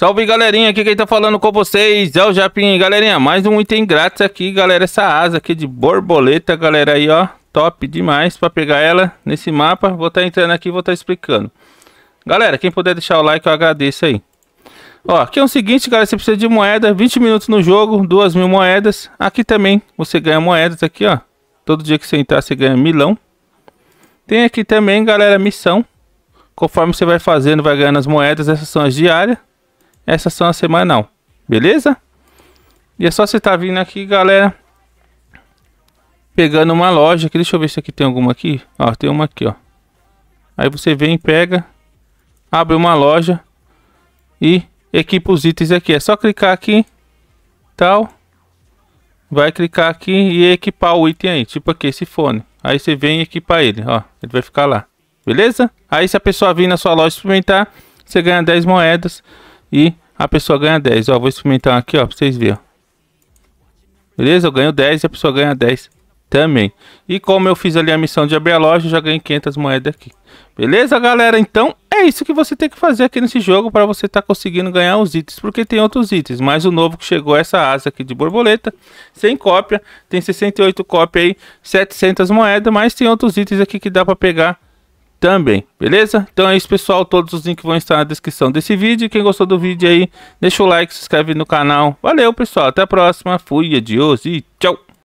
Salve galerinha, aqui quem tá falando com vocês é o Japim. Galerinha, mais um item grátis aqui, galera. Essa asa aqui de borboleta, galera, aí ó. Top demais pra pegar ela nesse mapa. Vou estar tá entrando aqui vou estar tá explicando. Galera, quem puder deixar o like, eu agradeço aí. Ó, aqui é o seguinte, galera, você precisa de moeda, 20 minutos no jogo, 2 mil moedas. Aqui também você ganha moedas aqui, ó. Todo dia que você entrar, você ganha milão. Tem aqui também, galera, missão. Conforme você vai fazendo, vai ganhando as moedas, essas são as diárias. Essas são é a semanal, beleza? E é só você tá vindo aqui, galera. Pegando uma loja aqui. Deixa eu ver se aqui tem alguma aqui. Ó, tem uma aqui, ó. Aí você vem, pega, abre uma loja e equipa os itens aqui. É só clicar aqui, tal. Vai clicar aqui e equipar o item aí, tipo aqui, esse fone. Aí você vem e equipa ele, ó. Ele vai ficar lá, beleza? Aí se a pessoa vir na sua loja experimentar, você ganha 10 moedas e a pessoa ganha 10. Ó, vou experimentar aqui, ó, pra vocês verem. Beleza? Eu ganho 10 e a pessoa ganha 10 também. E como eu fiz ali a missão de abrir a loja, já ganhei 500 moedas aqui. Beleza, galera? Então, é isso que você tem que fazer aqui nesse jogo para você estar tá conseguindo ganhar os itens. Porque tem outros itens, mas o novo que chegou é essa asa aqui de borboleta, sem cópia. Tem 68 cópias aí, 700 moedas, mas tem outros itens aqui que dá para pegar também, beleza? Então é isso pessoal, todos os links vão estar na descrição desse vídeo. Quem gostou do vídeo aí, deixa o like, se inscreve no canal. Valeu pessoal, até a próxima, fui, adiós e tchau!